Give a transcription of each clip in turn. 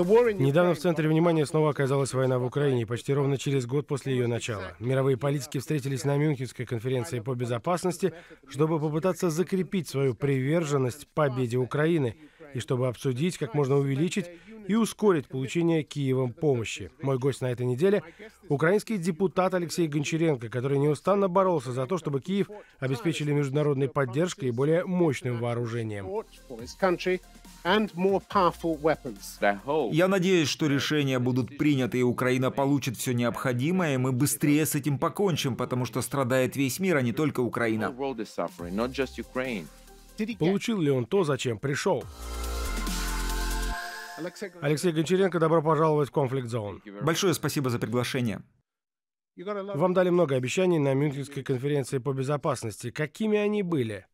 Недавно в центре внимания снова оказалась война в Украине, почти ровно через год после ее начала. Мировые политики встретились на Мюнхенской конференции по безопасности, чтобы попытаться закрепить свою приверженность победе Украины – и чтобы обсудить, как можно увеличить и ускорить получение Киевом помощи. Мой гость на этой неделе – украинский депутат Алексей Гончаренко, который неустанно боролся за то, чтобы Киев обеспечили международной поддержкой и более мощным вооружением. Я надеюсь, что решения будут приняты, и Украина получит все необходимое, и мы быстрее с этим покончим, потому что страдает весь мир, а не только Украина. Получил ли он то, зачем пришел? Алексей Гончаренко, добро пожаловать в Conflict Zone. Большое спасибо за приглашение. Вам дали много обещаний на Мюнхенской конференции по безопасности. Какими они были?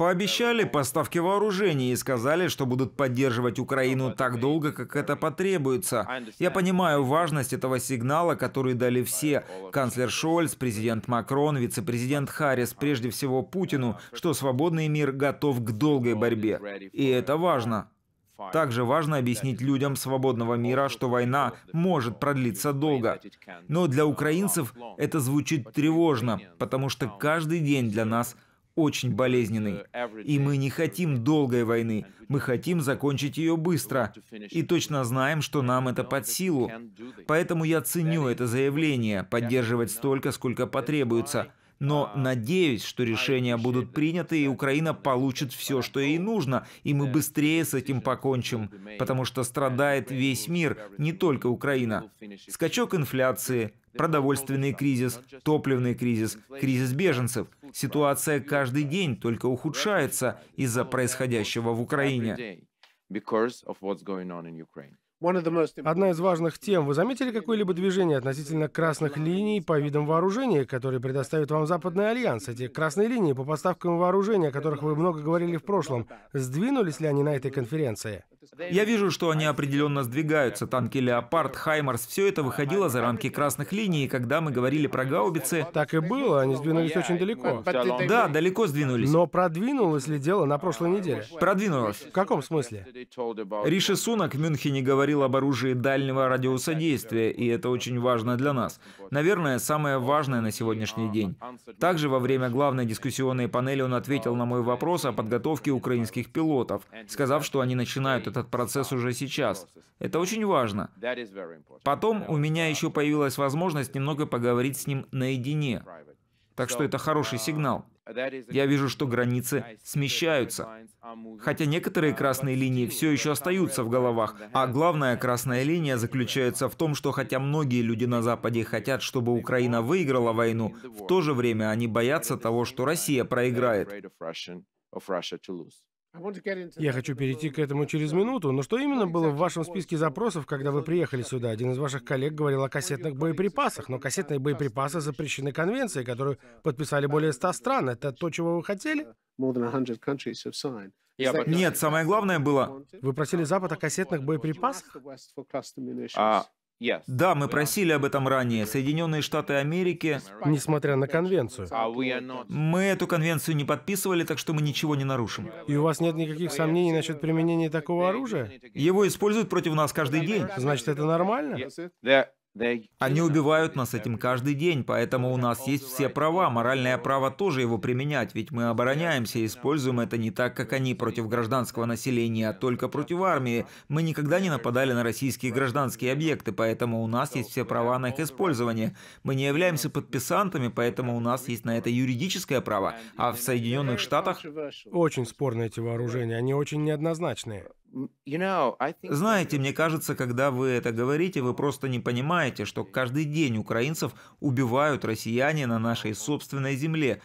Пообещали поставки вооружений и сказали, что будут поддерживать Украину так долго, как это потребуется. Я понимаю важность этого сигнала, который дали все – канцлер Шольц, президент Макрон, вице-президент Харрис, прежде всего Путину, что свободный мир готов к долгой борьбе. И это важно. Также важно объяснить людям свободного мира, что война может продлиться долго. Но для украинцев это звучит тревожно, потому что каждый день для нас – очень болезненный, И мы не хотим долгой войны, мы хотим закончить ее быстро. И точно знаем, что нам это под силу. Поэтому я ценю это заявление, поддерживать столько, сколько потребуется – но надеюсь, что решения будут приняты, и Украина получит все, что ей нужно, и мы быстрее с этим покончим, потому что страдает весь мир, не только Украина. Скачок инфляции, продовольственный кризис, топливный кризис, кризис беженцев. Ситуация каждый день только ухудшается из-за происходящего в Украине. because of what's going on in Ukraine. Одна из важных тем. Вы заметили какое-либо движение относительно красных линий по видам вооружения, которые предоставит вам Западный Альянс? Эти красные линии по поставкам вооружения, о которых вы много говорили в прошлом, сдвинулись ли они на этой конференции? Я вижу, что они определенно сдвигаются. Танки «Леопард», «Хаймарс» — все это выходило за рамки красных линий, когда мы говорили про гаубицы... Так и было, они сдвинулись очень далеко. Да, далеко сдвинулись. Но продвинулось ли дело на прошлой неделе? Продвинулось. В каком смысле? Риши Сунок в Мюнхене говорил, говорил об оружии дальнего радиуса действия, и это очень важно для нас. Наверное, самое важное на сегодняшний день. Также во время главной дискуссионной панели он ответил на мой вопрос о подготовке украинских пилотов, сказав, что они начинают этот процесс уже сейчас. Это очень важно. Потом у меня еще появилась возможность немного поговорить с ним наедине. Так что это хороший сигнал. Я вижу, что границы смещаются. Хотя некоторые красные линии все еще остаются в головах. А главная красная линия заключается в том, что хотя многие люди на Западе хотят, чтобы Украина выиграла войну, в то же время они боятся того, что Россия проиграет. Я хочу перейти к этому через минуту, но что именно было в вашем списке запросов, когда вы приехали сюда? Один из ваших коллег говорил о кассетных боеприпасах, но кассетные боеприпасы запрещены конвенцией, которую подписали uh, более ста стран. Это то, чего вы хотели? Uh, Нет, самое главное было... Вы просили Запад о кассетных боеприпасах? А, да, мы просили об этом ранее. Соединенные Штаты Америки... Несмотря на конвенцию. А мы эту конвенцию не подписывали, так что мы ничего не нарушим. И у вас нет никаких сомнений насчет применения такого оружия? Его используют против нас каждый день. Значит, это нормально? Они убивают нас этим каждый день, поэтому у нас есть все права, моральное право тоже его применять, ведь мы обороняемся и используем это не так, как они против гражданского населения, а только против армии. Мы никогда не нападали на российские гражданские объекты, поэтому у нас есть все права на их использование. Мы не являемся подписантами, поэтому у нас есть на это юридическое право, а в Соединенных Штатах... Очень спорные эти вооружения, они очень неоднозначные. Знаете, мне кажется, когда вы это говорите, вы просто не понимаете, что каждый день украинцев убивают россияне на нашей собственной земле,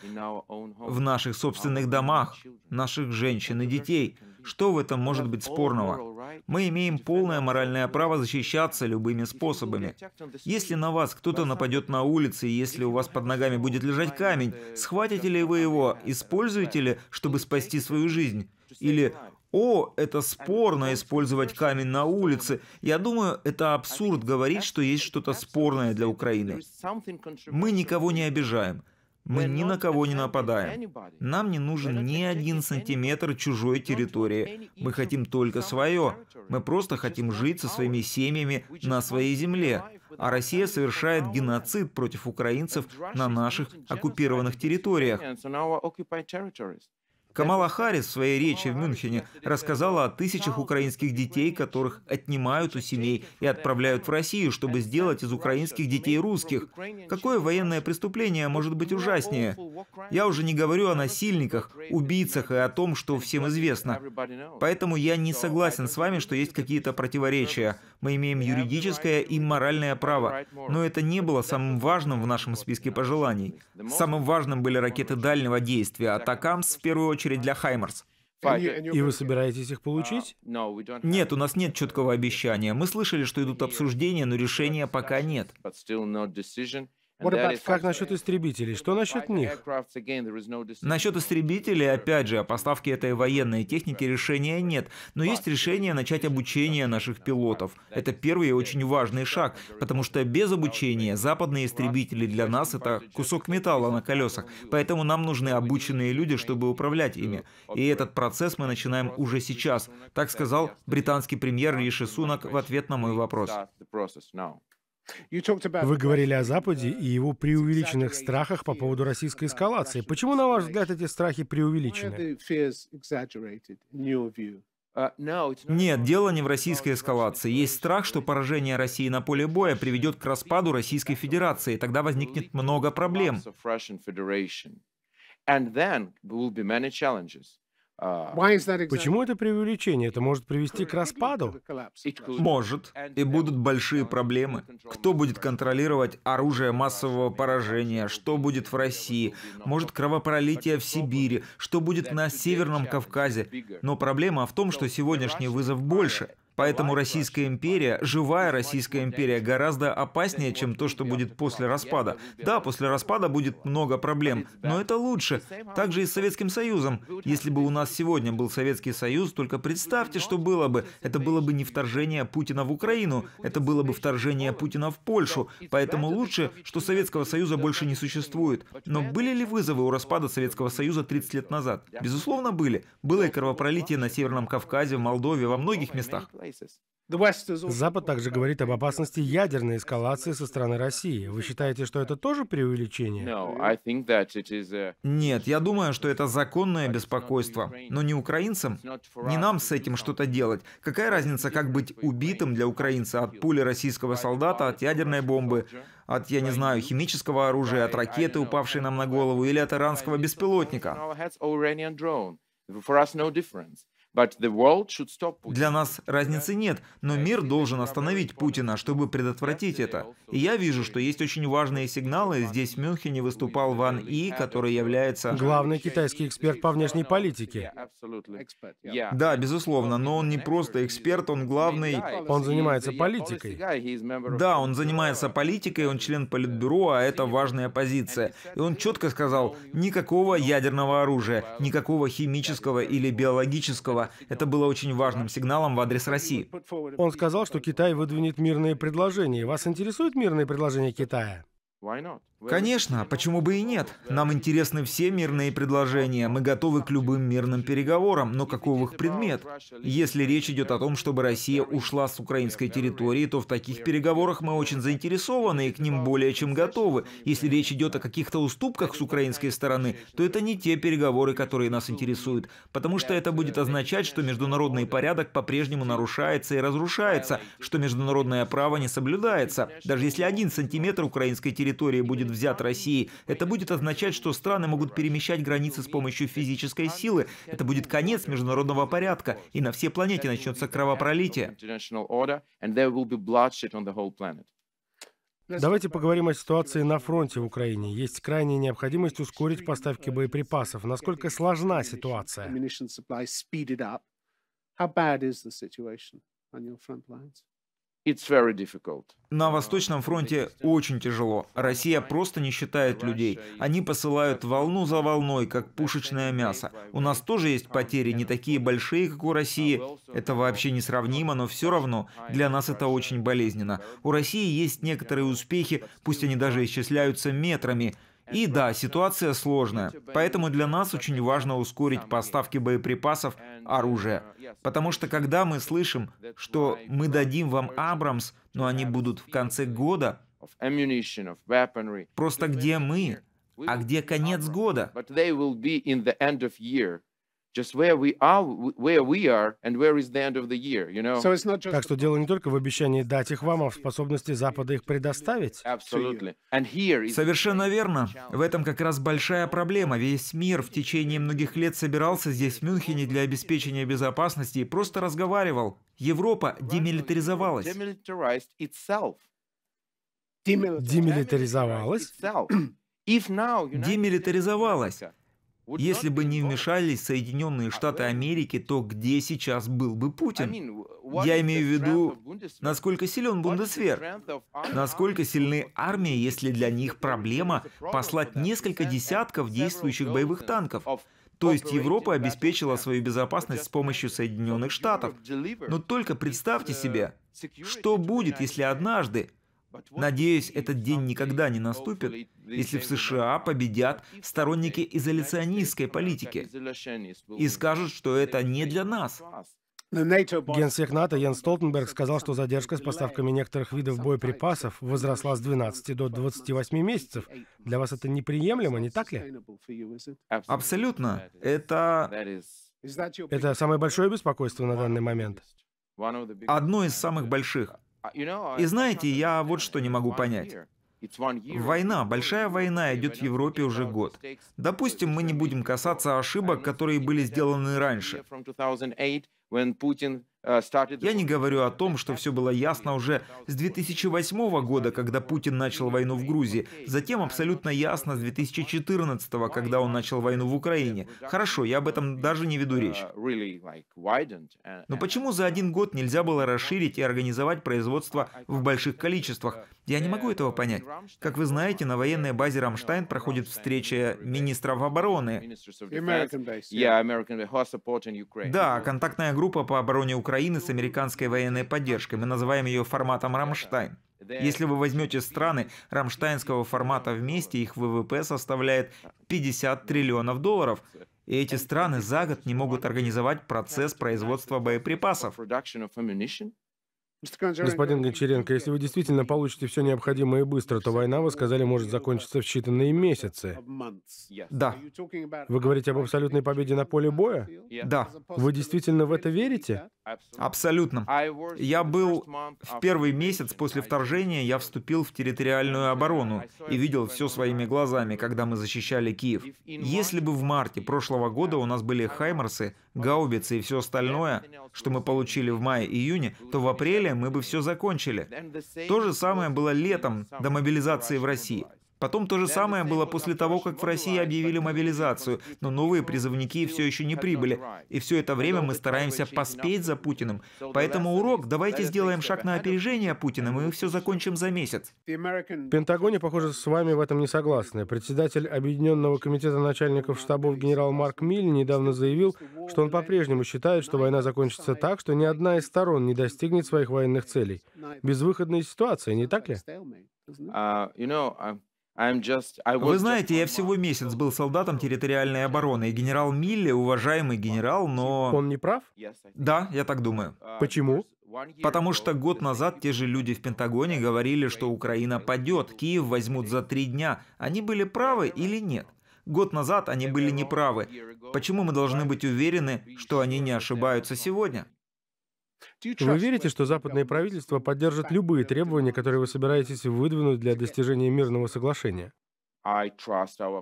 в наших собственных домах, наших женщин и детей. Что в этом может быть спорного? Мы имеем полное моральное право защищаться любыми способами. Если на вас кто-то нападет на улице, и если у вас под ногами будет лежать камень, схватите ли вы его, используете ли, чтобы спасти свою жизнь? Или о, это спорно использовать камень на улице. Я думаю, это абсурд говорить, что есть что-то спорное для Украины. Мы никого не обижаем. Мы ни на кого не нападаем. Нам не нужен ни один сантиметр чужой территории. Мы хотим только свое. Мы просто хотим жить со своими семьями на своей земле. А Россия совершает геноцид против украинцев на наших оккупированных территориях. Камала Харрис в своей речи в Мюнхене рассказала о тысячах украинских детей, которых отнимают у семей и отправляют в Россию, чтобы сделать из украинских детей русских. Какое военное преступление может быть ужаснее? Я уже не говорю о насильниках, убийцах и о том, что всем известно. Поэтому я не согласен с вами, что есть какие-то противоречия. Мы имеем юридическое и моральное право, но это не было самым важным в нашем списке пожеланий. Самым важным были ракеты дальнего действия а «Атакамс», в первую очередь для «Хаймарс». И вы собираетесь их получить? А, нет, у нас нет четкого обещания. Мы слышали, что идут обсуждения, но решения пока нет. Как насчет истребителей? Что насчет них? Насчет истребителей, опять же, о поставке этой военной техники решения нет. Но есть решение начать обучение наших пилотов. Это первый и очень важный шаг, потому что без обучения западные истребители для нас это кусок металла на колесах. Поэтому нам нужны обученные люди, чтобы управлять ими. И этот процесс мы начинаем уже сейчас. Так сказал британский премьер Риши Сунак в ответ на мой вопрос. Вы говорили о Западе uh, и его преувеличенных страхах по поводу российской эскалации. Почему, на ваш взгляд, эти страхи преувеличены? Uh, Нет, дело не в российской эскалации. Есть страх, что поражение России на поле боя приведет к распаду Российской Федерации. Тогда возникнет много проблем. А Почему это преувеличение? Это может привести к распаду? Может. И будут большие проблемы. Кто будет контролировать оружие массового поражения? Что будет в России? Может кровопролитие в Сибири? Что будет на Северном Кавказе? Но проблема в том, что сегодняшний вызов больше – Поэтому Российская империя, живая Российская империя, гораздо опаснее, чем то, что будет после распада. Да, после распада будет много проблем, но это лучше. Также и с Советским Союзом. Если бы у нас сегодня был Советский Союз, только представьте, что было бы. Это было бы не вторжение Путина в Украину, это было бы вторжение Путина в Польшу. Поэтому лучше, что Советского Союза больше не существует. Но были ли вызовы у распада Советского Союза 30 лет назад? Безусловно, были. Было и кровопролитие на Северном Кавказе, в Молдове, во многих местах. Запад также говорит об опасности ядерной эскалации со стороны России. Вы считаете, что это тоже преувеличение? Нет, я думаю, что это законное беспокойство. Но не украинцам, не нам с этим что-то делать. Какая разница, как быть убитым для украинца от пули российского солдата, от ядерной бомбы, от, я не знаю, химического оружия, от ракеты, упавшей нам на голову, или от иранского беспилотника? Для нас разницы нет, но мир должен остановить Путина, чтобы предотвратить это. И я вижу, что есть очень важные сигналы. Здесь в Мюнхене выступал Ван И, который является... Главный китайский эксперт по внешней политике. Да, безусловно, но он не просто эксперт, он главный... Он занимается политикой. Да, он занимается политикой, он член Политбюро, а это важная позиция. И он четко сказал, никакого ядерного оружия, никакого химического или биологического это было очень важным сигналом в адрес России. Он сказал, что Китай выдвинет мирные предложения. Вас интересуют мирные предложения Китая? Конечно, а почему бы и нет? Нам интересны все мирные предложения, мы готовы к любым мирным переговорам, но каков их предмет? Если речь идет о том, чтобы Россия ушла с украинской территории, то в таких переговорах мы очень заинтересованы и к ним более чем готовы. Если речь идет о каких-то уступках с украинской стороны, то это не те переговоры, которые нас интересуют, потому что это будет означать, что международный порядок по-прежнему нарушается и разрушается, что международное право не соблюдается. Даже если один сантиметр украинской территории будет будет взят Россией, это будет означать, что страны могут перемещать границы с помощью физической силы. Это будет конец международного порядка, и на всей планете начнется кровопролитие. Давайте поговорим о ситуации на фронте в Украине. Есть крайняя необходимость ускорить поставки боеприпасов. Насколько сложна ситуация? How bad is the situation on your front lines? На Восточном фронте очень тяжело. Россия просто не считает людей. Они посылают волну за волной, как пушечное мясо. У нас тоже есть потери, не такие большие, как у России. Это вообще несравнимо, но все равно для нас это очень болезненно. У России есть некоторые успехи, пусть они даже исчисляются метрами. И да, ситуация сложная, поэтому для нас очень важно ускорить поставки боеприпасов, оружия. Потому что когда мы слышим, что мы дадим вам Абрамс, но они будут в конце года, просто где мы, а где конец года? just where we are, where we are, and where is the end of the year, you know. So it's not just... Так что дело не только в обещании дать их вам, а в способности Запада их предоставить. Absolutely. And here is... Совершенно верно. В этом как раз большая проблема. Весь мир в течение многих лет собирался здесь, в Мюнхене, для обеспечения безопасности и просто разговаривал. Европа демилитаризовалась. Демилитаризовалась? Демилитаризовалась. Если бы не вмешались Соединенные а Штаты Америки, то где сейчас был бы Путин? Я имею в виду, насколько силен Бундесвер, насколько сильны армии, если для них проблема послать несколько десятков действующих боевых танков. То есть Европа обеспечила свою безопасность с помощью Соединенных Штатов. Но только представьте себе, что будет, если однажды Надеюсь, этот день никогда не наступит, если в США победят сторонники изоляционистской политики и скажут, что это не для нас. Генсек НАТО Ян Столтенберг сказал, что задержка с поставками некоторых видов боеприпасов возросла с 12 до 28 месяцев. Для вас это неприемлемо, не так ли? Абсолютно. Это... Это самое большое беспокойство на данный момент. Одно из самых больших. А, И знаете, я вот что не могу понять. Война, большая война идет в Европе уже год. Допустим, мы не будем касаться ошибок, которые были сделаны раньше. Э, я не говорю о том, что все было ясно уже с 2008 года, когда Путин начал войну в Грузии, затем абсолютно ясно с 2014, когда он начал войну в Украине. Хорошо, я об этом даже не веду э, речь. Э, Но почему за один год нельзя было расширить и организовать производство в больших количествах? Я не могу этого понять. Как вы знаете, на военной базе Рамштайн проходит встреча министров обороны. Да, контактная группа по обороне Украины Украины с американской военной поддержкой. Мы называем ее форматом «Рамштайн». Если вы возьмете страны рамштайнского формата вместе, их ВВП составляет 50 триллионов долларов. И эти страны за год не могут организовать процесс производства боеприпасов. Господин Гончаренко, если вы действительно получите все необходимое и быстро, то война, вы сказали, может закончиться в считанные месяцы. Да. Вы говорите об абсолютной победе на поле боя? Да. Вы действительно в это верите? Абсолютно. Я был в первый месяц после вторжения, я вступил в территориальную оборону и видел все своими глазами, когда мы защищали Киев. Если бы в марте прошлого года у нас были «Хаймарсы», гаубицы и все остальное, что мы получили в мае-июне, то в апреле мы бы все закончили. То же самое было летом до мобилизации в России. Потом то же самое было после того, как в России объявили мобилизацию, но новые призывники все еще не прибыли. И все это время мы стараемся поспеть за Путиным. Поэтому урок, давайте сделаем шаг на опережение Путина, и все закончим за месяц. В Пентагоне, похоже, с вами в этом не согласны. Председатель Объединенного комитета начальников штабов генерал Марк Миль недавно заявил, что он по-прежнему считает, что война закончится так, что ни одна из сторон не достигнет своих военных целей. Безвыходная ситуация, не так ли? Uh, you know, uh... Вы знаете, я всего месяц был солдатом территориальной обороны, и генерал Милли, уважаемый генерал, но... Он не прав? Да, я так думаю. Uh, Почему? Потому что год назад те же люди в Пентагоне говорили, что Украина падет, Киев возьмут за три дня. Они были правы или нет? Год назад они были неправы. Почему мы должны быть уверены, что они не ошибаются сегодня? Вы верите, что западные правительства поддержат любые требования, которые вы собираетесь выдвинуть для достижения мирного соглашения?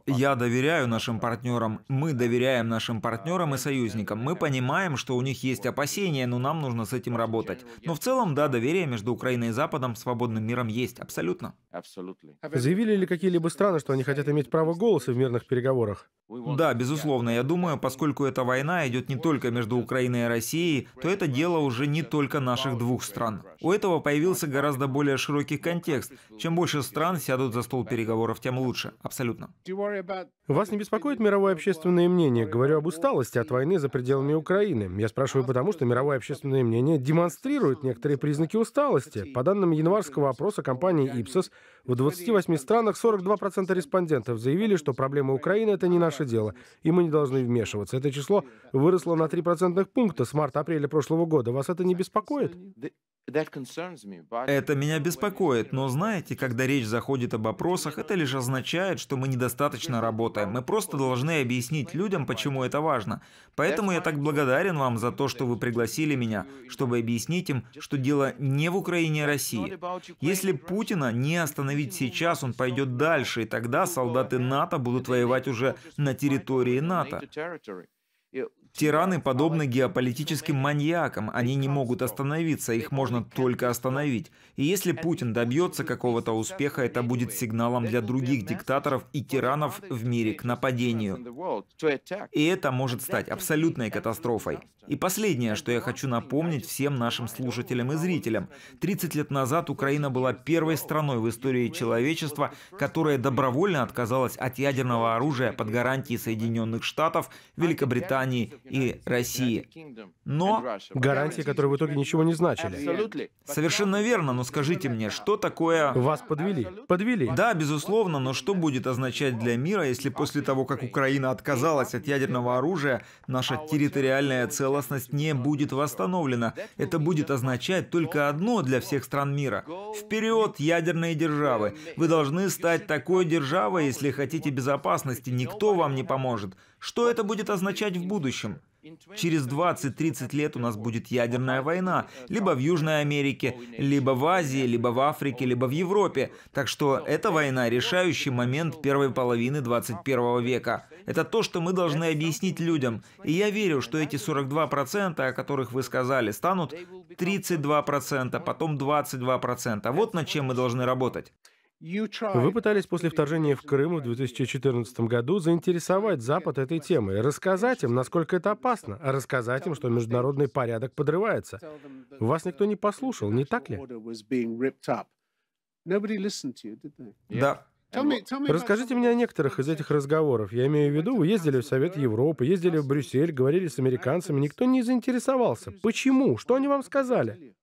Я доверяю нашим партнерам, мы доверяем нашим партнерам и союзникам. Мы понимаем, что у них есть опасения, но нам нужно с этим работать. Но в целом, да, доверие между Украиной и Западом, свободным миром есть, абсолютно. Заявили ли какие-либо страны, что они хотят иметь право голоса в мирных переговорах? Да, безусловно. Я думаю, поскольку эта война идет не только между Украиной и Россией, то это дело уже не только наших двух стран. У этого появился гораздо более широкий контекст. Чем больше стран сядут за стол переговоров, тем лучше абсолютно. Вас не беспокоит мировое общественное мнение? Говорю об усталости от войны за пределами Украины. Я спрашиваю потому, что мировое общественное мнение демонстрирует некоторые признаки усталости. По данным январского опроса компании Ipsos, в 28 странах 42% респондентов заявили, что проблема Украины — это не наше дело, и мы не должны вмешиваться. Это число выросло на 3% пункта с марта-апреля прошлого года. Вас это не беспокоит? Это меня беспокоит, но знаете, когда речь заходит об опросах, это лишь означает, что мы недостаточно работаем. Мы просто должны объяснить людям, почему это важно. Поэтому я так благодарен вам за то, что вы пригласили меня, чтобы объяснить им, что дело не в Украине и а России. Если Путина не остановить сейчас, он пойдет дальше, и тогда солдаты НАТО будут воевать уже на территории НАТО. Тираны подобны геополитическим маньякам. Они не могут остановиться, их можно только остановить. И если Путин добьется какого-то успеха, это будет сигналом для других диктаторов и тиранов в мире к нападению. И это может стать абсолютной катастрофой. И последнее, что я хочу напомнить всем нашим слушателям и зрителям. 30 лет назад Украина была первой страной в истории человечества, которая добровольно отказалась от ядерного оружия под гарантией Соединенных Штатов, Великобритании и России. Но гарантии, которые в итоге ничего не значили. Совершенно верно, но скажите мне, что такое... Вас подвели. Подвели. Да, безусловно, но что будет означать для мира, если после того, как Украина отказалась от ядерного оружия, наша территориальная целостность не будет восстановлена? Это будет означать только одно для всех стран мира. Вперед, ядерные державы! Вы должны стать такой державой, если хотите безопасности. Никто вам не поможет. Что это будет означать в будущем? Через 20-30 лет у нас будет ядерная война, либо в Южной Америке, либо в Азии, либо в Африке, либо в Европе. Так что эта война – решающий момент первой половины 21 века. Это то, что мы должны объяснить людям. И я верю, что эти 42%, о которых вы сказали, станут 32%, потом 22%. Вот над чем мы должны работать. Вы пытались после вторжения в Крым в 2014 году заинтересовать Запад этой темой, рассказать им, насколько это опасно, а рассказать им, что международный порядок подрывается. Вас никто не послушал, не так ли? Да. Расскажите мне о некоторых из этих разговоров. Я имею в виду, вы ездили в Совет Европы, ездили в Брюссель, говорили с американцами, никто не заинтересовался. Почему? Что они вам сказали?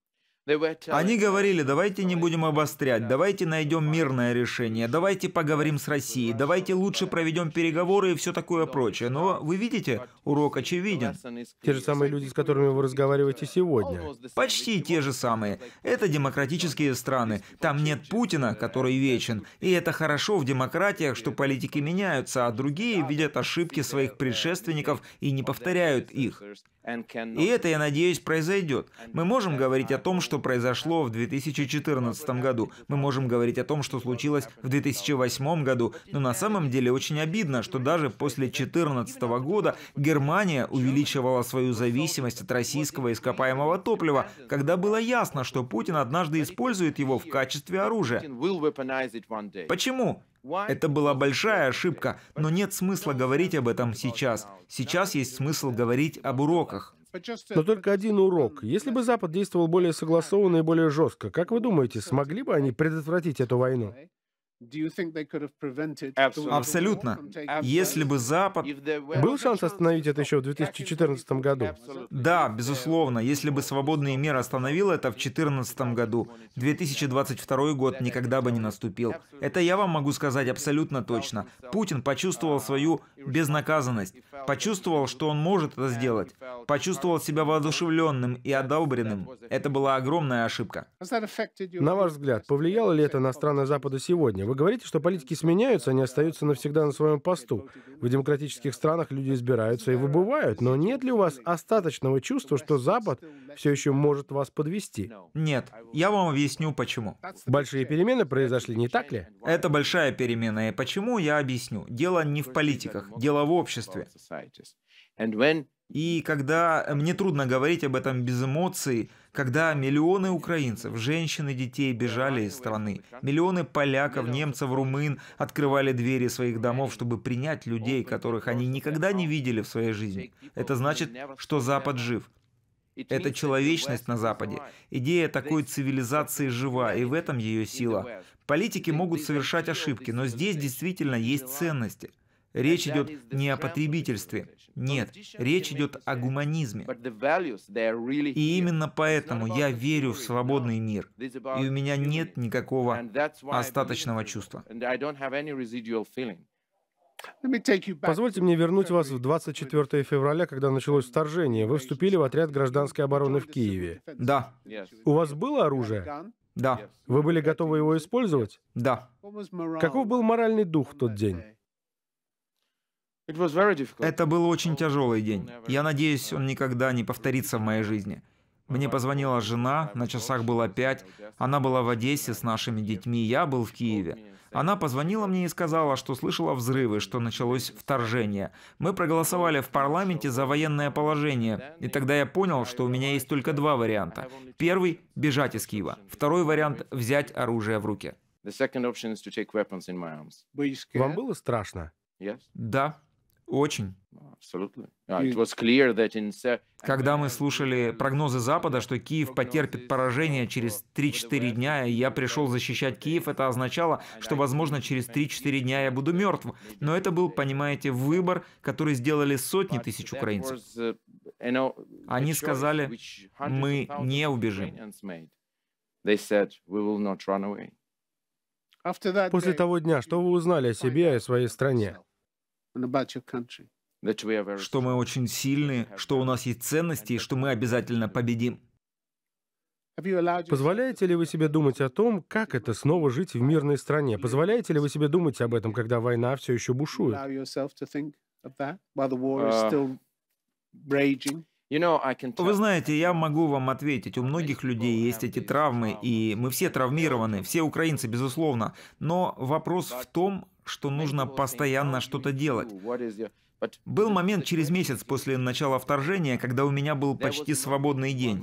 Они говорили, давайте не будем обострять, давайте найдем мирное решение, давайте поговорим с Россией, давайте лучше проведем переговоры и все такое прочее. Но вы видите, урок очевиден. Те же самые люди, с которыми вы разговариваете сегодня. Почти те же самые. Это демократические страны. Там нет Путина, который вечен. И это хорошо в демократиях, что политики меняются, а другие видят ошибки своих предшественников и не повторяют их. И это, я надеюсь, произойдет. Мы можем говорить о том, что что произошло в 2014 году. Мы можем говорить о том, что случилось в 2008 году, но на самом деле очень обидно, что даже после 2014 года Германия увеличивала свою зависимость от российского ископаемого топлива, когда было ясно, что Путин однажды использует его в качестве оружия. Почему? Это была большая ошибка, но нет смысла говорить об этом сейчас. Сейчас есть смысл говорить об уроках. Но только один урок. Если бы Запад действовал более согласованно и более жестко, как вы думаете, смогли бы они предотвратить эту войну? Абсолютно. Если бы Запад... Был шанс остановить это еще в 2014 году? Да, безусловно. Если бы свободные меры остановил это в 2014 году, 2022 год никогда бы не наступил. Это я вам могу сказать абсолютно точно. Путин почувствовал свою безнаказанность. Почувствовал, что он может это сделать. Почувствовал себя воодушевленным и одобренным. Это была огромная ошибка. На ваш взгляд, повлияло ли это на страны Запада сегодня? Вы говорите, что политики сменяются, они остаются навсегда на своем посту. В демократических странах люди избираются и выбывают, но нет ли у вас остаточного чувства, что Запад все еще может вас подвести? Нет. Я вам объясню, почему. Большие перемены произошли, не так ли? Это большая перемена, и почему я объясню. Дело не в политиках дело в обществе. И когда э, мне трудно говорить об этом без эмоций, когда миллионы украинцев, женщин и детей бежали из страны, миллионы поляков, немцев, румын открывали двери своих домов, чтобы принять людей, которых они никогда не видели в своей жизни. Это значит, что Запад жив. Это человечность на Западе. Идея такой цивилизации жива, и в этом ее сила. Политики могут совершать ошибки, но здесь действительно есть ценности. Речь идет не о потребительстве. Нет, речь идет о гуманизме. И именно поэтому я верю в свободный мир. И у меня нет никакого остаточного чувства. Позвольте мне вернуть вас в 24 февраля, когда началось вторжение. Вы вступили в отряд гражданской обороны в Киеве. Да. У вас было оружие? Да. Вы были готовы его использовать? Да. Каков был моральный дух в тот день? Это был очень тяжелый день. Я надеюсь, он никогда не повторится в моей жизни. Мне позвонила жена, на часах было пять, она была в Одессе с нашими детьми, я был в Киеве. Она позвонила мне и сказала, что слышала взрывы, что началось вторжение. Мы проголосовали в парламенте за военное положение, и тогда я понял, что у меня есть только два варианта. Первый – бежать из Киева. Второй вариант – взять оружие в руки. Вам было страшно? Да. Очень. А, Когда мы слушали прогнозы Запада, что Киев потерпит поражение через 3-4 дня, и я пришел защищать Киев, это означало, что, возможно, через 3-4 дня я буду мертв. Но это был, понимаете, выбор, который сделали сотни тысяч украинцев. Э, Они сказали, мы не убежим. После того дня, что вы узнали о себе и о своей стране? что мы очень сильны, что у нас есть ценности, и что мы обязательно победим. Позволяете ли вы себе думать о том, как это снова жить в мирной стране? Позволяете ли вы себе думать об этом, когда война все еще бушует? Uh, вы знаете, я могу вам ответить, у многих людей есть эти травмы, um, и мы все травмированы, все украинцы, безусловно, но вопрос в том, что нужно постоянно что-то делать. Был момент через месяц после начала вторжения, когда у меня был почти свободный день.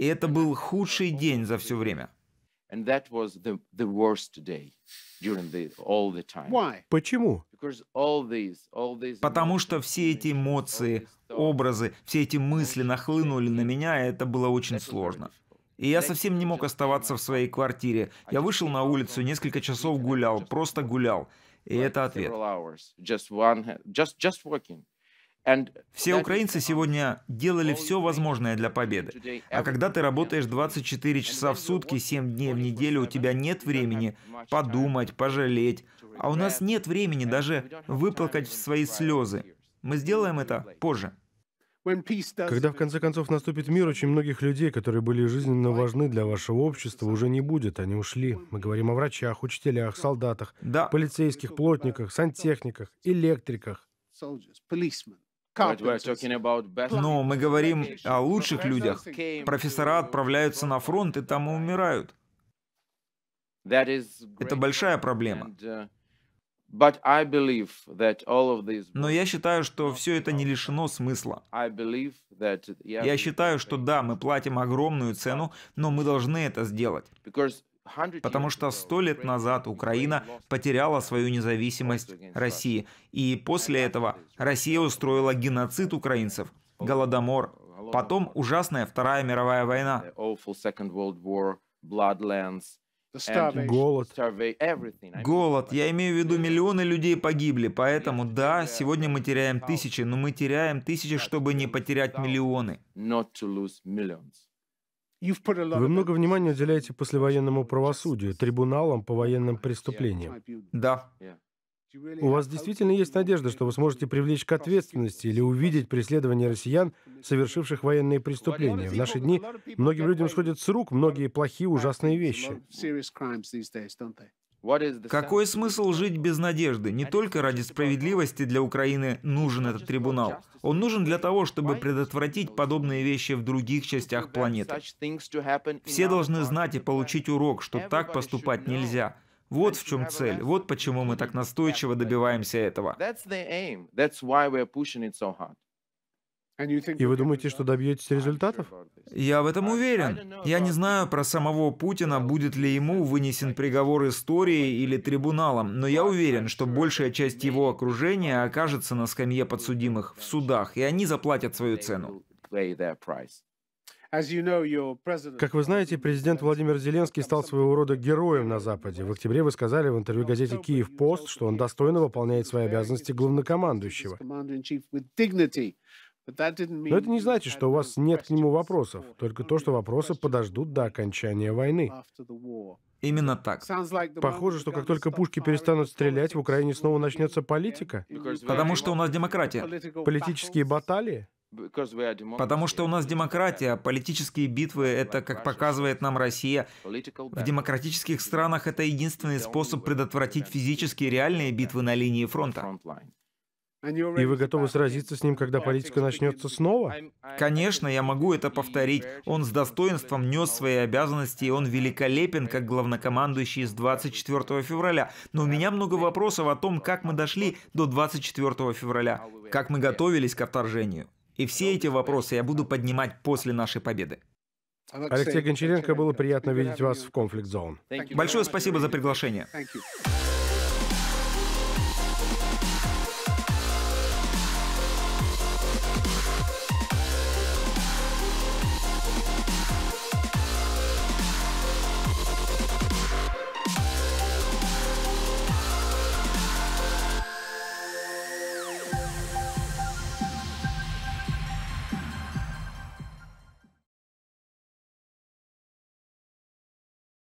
И это был худший день за все время. Почему? Потому что все эти эмоции, образы, все эти мысли нахлынули на меня, и это было очень сложно. И я совсем не мог оставаться в своей квартире. Я вышел на улицу, несколько часов гулял, просто гулял. И это ответ. Все украинцы сегодня делали все возможное для победы. А когда ты работаешь 24 часа в сутки, 7 дней в неделю, у тебя нет времени подумать, пожалеть. А у нас нет времени даже выплакать свои слезы. Мы сделаем это позже. Когда в конце концов наступит мир, очень многих людей, которые были жизненно важны для вашего общества, уже не будет, они ушли. Мы говорим о врачах, учителях, солдатах, да. полицейских, плотниках, сантехниках, электриках. Но мы говорим о лучших людях. Профессора отправляются на фронт и там и умирают. Это большая проблема. Uh, но я считаю, что все это не лишено смысла. Я считаю, что да, мы платим огромную цену, но мы должны это сделать. Потому что сто лет назад Украина потеряла свою независимость России. И после этого Россия устроила геноцид украинцев, oh, голодомор, oh, потом ужасная Вторая мировая война. Голод. Голод. Я имею в виду, миллионы людей погибли, поэтому да, сегодня мы теряем тысячи, но мы теряем тысячи, чтобы не потерять миллионы. Вы много внимания уделяете послевоенному правосудию, трибуналам по военным преступлениям. Да. У вас действительно есть надежда, что вы сможете привлечь к ответственности или увидеть преследование россиян, совершивших военные преступления. В наши дни многим людям сходят с рук многие плохие, ужасные вещи. Какой смысл жить без надежды? Не только ради справедливости для Украины нужен этот трибунал. Он нужен для того, чтобы предотвратить подобные вещи в других частях планеты. Все должны знать и получить урок, что так поступать нельзя – вот в чем цель, вот почему мы так настойчиво добиваемся этого. И вы думаете, что добьетесь результатов? Я в этом уверен. Я не знаю про самого Путина, будет ли ему вынесен приговор истории или трибуналом, но я уверен, что большая часть его окружения окажется на скамье подсудимых в судах, и они заплатят свою цену. Как вы знаете, президент Владимир Зеленский стал своего рода героем на Западе. В октябре вы сказали в интервью газете «Киев-Пост», что он достойно выполняет свои обязанности главнокомандующего. Но это не значит, что у вас нет к нему вопросов, только то, что вопросы подождут до окончания войны. Именно так. Похоже, что как только пушки перестанут стрелять, в Украине снова начнется политика. Потому что у нас демократия. Политические баталии? Потому что у нас демократия, политические битвы — это, как показывает нам Россия, в демократических странах это единственный способ предотвратить физические реальные битвы на линии фронта. И вы готовы сразиться с ним, когда политика начнется снова? Конечно, я могу это повторить. Он с достоинством нес свои обязанности, и он великолепен как главнокомандующий с 24 февраля. Но у меня много вопросов о том, как мы дошли до 24 февраля, как мы готовились к вторжению. И все эти вопросы я буду поднимать после нашей победы. Алексей Гончаренко, было приятно видеть вас в конфликт зон. Большое спасибо за приглашение.